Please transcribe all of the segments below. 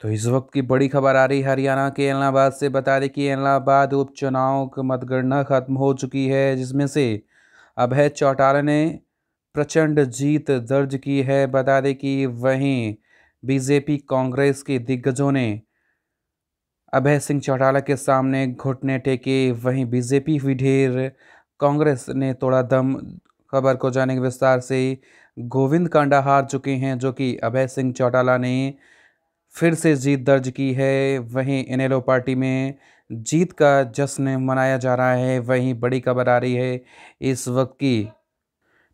तो इस वक्त की बड़ी खबर आ रही है हरियाणा के इलाहाबाद से बता दें कि इलाहाबाद उपचुनाव की मतगणना खत्म हो चुकी है जिसमें से अभय चौटाला ने प्रचंड जीत दर्ज की है बता दें कि वहीं बीजेपी कांग्रेस के दिग्गजों ने अभय सिंह चौटाला के सामने घुटने टेके वहीं बीजेपी भी ढेर कांग्रेस ने तोड़ा दम खबर को जाने के विस्तार से गोविंद कांडा हार चुके हैं जो कि अभय सिंह चौटाला ने फिर से जीत दर्ज की है वहीं इनेलो पार्टी में जीत का जश्न मनाया जा रहा है वहीं बड़ी खबर आ रही है इस वक्त की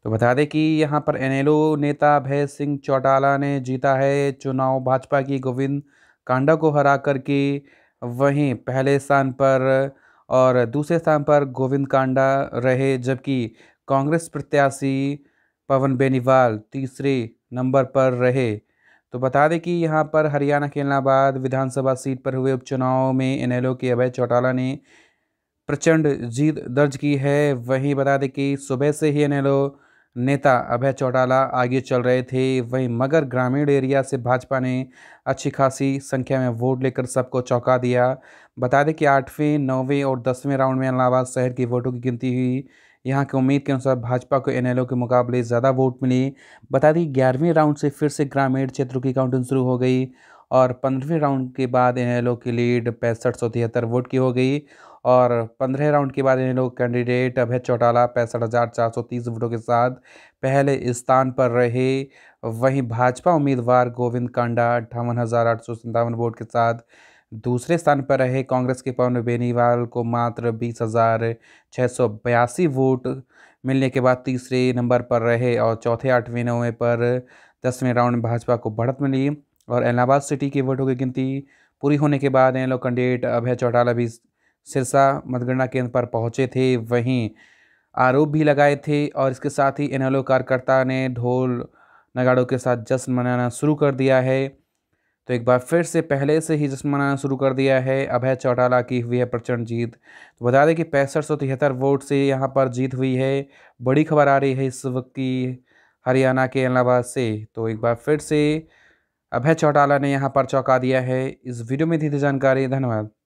तो बता दें कि यहाँ पर एनेलो नेता भय सिंह चौटाला ने जीता है चुनाव भाजपा की गोविंद कांडा को हरा कर के वहीं पहले स्थान पर और दूसरे स्थान पर गोविंद कांडा रहे जबकि कांग्रेस प्रत्याशी पवन बेनीवाल तीसरे नंबर पर रहे तो बता दें कि यहाँ पर हरियाणा के इलाहाबाद विधानसभा सीट पर हुए उपचुनाव में इनैलो के अभय चौटाला ने प्रचंड जीत दर्ज की है वहीं बता दें कि सुबह से ही इनैलो नेता अभय चौटाला आगे चल रहे थे वहीं मगर ग्रामीण एरिया से भाजपा ने अच्छी खासी संख्या में वोट लेकर सबको चौंका दिया बता दें कि आठवें नौवें और दसवें राउंड में इलाहाबाद शहर की वोटों की गिनती हुई यहाँ के उम्मीद के अनुसार भाजपा को एनएलओ के मुकाबले ज़्यादा वोट मिली बता दी ग्यारहवीं राउंड से फिर से ग्रामीण क्षेत्रों की काउंटिंग शुरू हो गई और पंद्रहवें राउंड के बाद एनएलओ की लीड पैंसठ सौ तिहत्तर वोट की हो गई और पंद्रह राउंड के बाद एनएलओ कैंडिडेट अभय चौटाला पैंसठ हज़ार चार सौ तीस वोटों के साथ पहले स्थान पर रहे वहीं भाजपा उम्मीदवार गोविंद कांडा अट्ठावन हज़ार आठ सौ सन्तावन वोट के साथ दूसरे स्थान पर रहे कांग्रेस के पवन बेनीवाल को मात्र बीस हज़ार छः सौ बयासी वोट मिलने के बाद तीसरे नंबर पर रहे और चौथे आठवें नौवें पर दसवें राउंड में भाजपा को बढ़त मिली और इलाहाबाद सिटी के वोटों की गिनती पूरी होने के बाद एन कैंडिडेट अभय चौटाला भी सिरसा मतगणना केंद्र पर पहुंचे थे वहीं आरोप भी लगाए थे और इसके साथ ही एन कार्यकर्ता ने ढोल नगाड़ों के साथ जश्न मनाना शुरू कर दिया है तो एक बार फिर से पहले से ही जश्न मनाना शुरू कर दिया है अभय चौटाला की हुई है प्रचंड जीत तो बता दें कि पैंसठ सौ तिहत्तर वोट से यहाँ पर जीत हुई है बड़ी खबर आ रही है इस वक्त की हरियाणा के इलाहाबाद से तो एक बार फिर से अभय चौटाला ने यहाँ पर चौंका दिया है इस वीडियो में दी थी जानकारी धन्यवाद